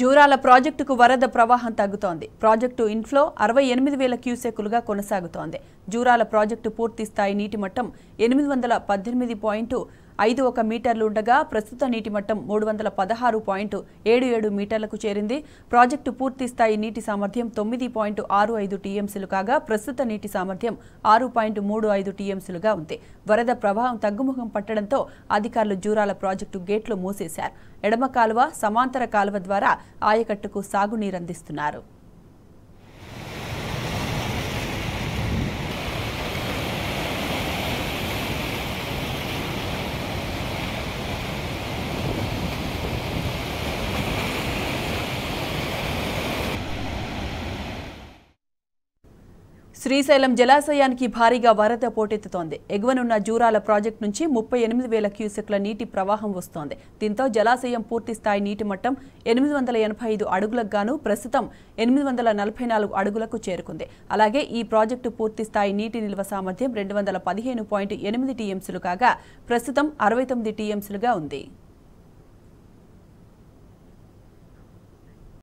జూరాల ప్రాజెక్టుకు వరద ప్రవాహం తగ్గుతోంది ప్రాజెక్టు ఇన్ఫ్లో అరవై ఎనిమిది వేల క్యూసెక్కులుగా కొనసాగుతోంది జూరాల ప్రాజెక్టు పూర్తి స్థాయి నీటి మట్టం ఎనిమిది వందల పద్దెనిమిది పాయింట్ ఐదు ఒక మీటర్లు ఉండగా ప్రస్తుత నీటి మట్టం మూడు వందల పదహారు పాయింట్ ఏడు ఏడు మీటర్లకు చేరింది ప్రాజెక్టు పూర్తి స్థాయి నీటి సామర్థ్యం తొమ్మిది పాయింట్ ఆరు ఐదు టీఎంసీలు కాగా ప్రస్తుత నీటి సామర్థ్యం ఆరు పాయింట్ మూడు ఐదు టీఎంసీలుగా ఉంది వరద ప్రభావం తగ్గుముఖం పట్టడంతో అధికారులు జూరాల ప్రాజెక్టు గేట్లు మూసేశారు ఎడమ కాలువ సమాంతర కాలువ ద్వారా ఆయకట్టుకు సాగునీరందిస్తున్నారు శ్రీశైలం జలాశయానికి భారీగా వరద పోటెత్తుతోంది ఎగువనున్న జూరాల ప్రాజెక్టు నుంచి ముప్పై ఎనిమిది వేల క్యూసెక్ల నీటి ప్రవాహం వస్తోంది దీంతో జలాశయం పూర్తి స్థాయి నీటి మట్టం ఎనిమిది వందల ఎనభై ఐదు అడుగులకు గాను ప్రస్తుతం ఎనిమిది వందల నలభై నాలుగు అడుగులకు చేరుకుంది అలాగే ఈ ప్రాజెక్టు పూర్తి స్థాయి నీటి నిల్వ సామర్థ్యం రెండు వందల పదిహేను పాయింట్ ఎనిమిది టీఎంసీలు కాగా ప్రస్తుతం అరవై తొమ్మిది టీఎంసీలుగా ఉంది